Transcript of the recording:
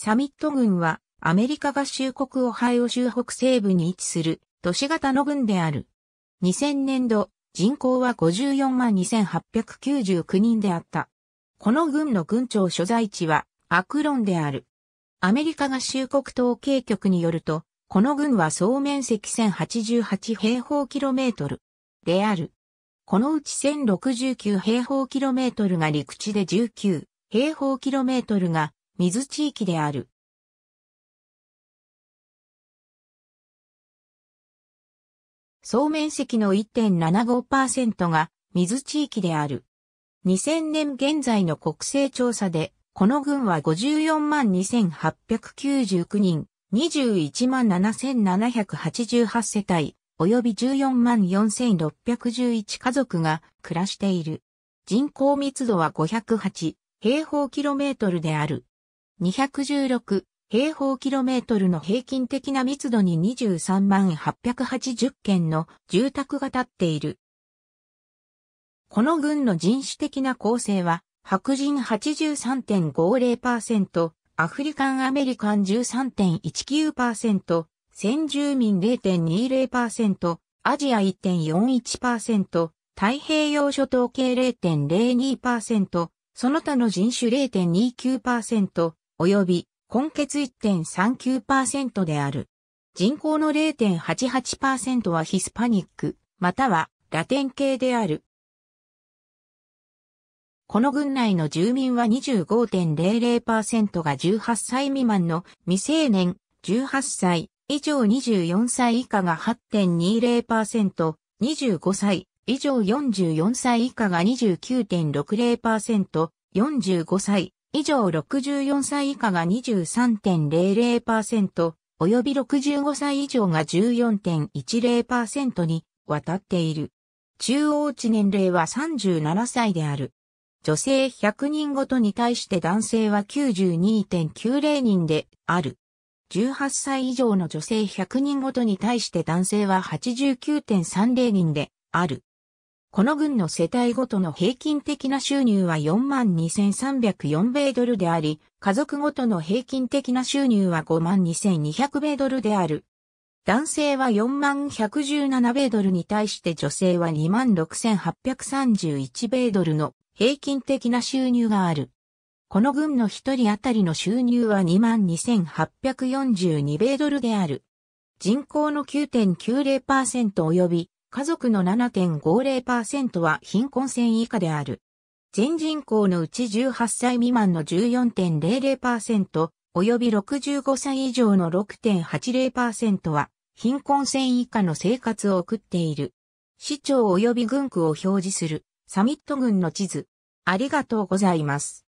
サミット軍はアメリカ合衆国オハイオ州北西部に位置する都市型の軍である。2000年度、人口は54万2899人であった。この軍の軍庁所在地はアクロンである。アメリカ合衆国統計局によると、この軍は総面積1088平方キロメートルである。このうち1069平方キロメートルが陸地で19平方キロメートルが水地域である。総面積の1.75%が水地域である。2000年現在の国勢調査で、この群は54万2899人、21万7788世帯、及び14万4611家族が暮らしている。人口密度は508平方キロメートルである。216平方キロメートルの平均的な密度に23万880件の住宅が建っている。この郡の人種的な構成は、白人83.50%、アフリカンアメリカン13.19%、先住民0.20%、アジア1.41%、太平洋諸島系0.02%、その他の人種0.29%、及び根欠1.39%である。人口の0.88%はヒスパニック、またはラテン系である。この郡内の住民は25.00%が18歳未満の未成年、18歳以上24歳以下が8.20%、25歳以上44歳以下が29.60%、45歳以上64歳以下が23.00%、及び65歳以上が14.10%に渡っている。中央値年齢は37歳である。女性100人ごとに対して男性は92.90人である。18歳以上の女性100人ごとに対して男性は89.30人である。この軍の世帯ごとの平均的な収入は42,304米ドルであり、家族ごとの平均的な収入は52,200米ドルである。男性は4117米ドルに対して女性は26,831米ドルの平均的な収入がある。この軍の一人当たりの収入は22,842米ドルである。人口の9.90%及び家族の7.50%は貧困線以下である。全人口のうち18歳未満の14.00%、及び65歳以上の6.80%は、貧困線以下の生活を送っている。市長及び軍区を表示する、サミット軍の地図。ありがとうございます。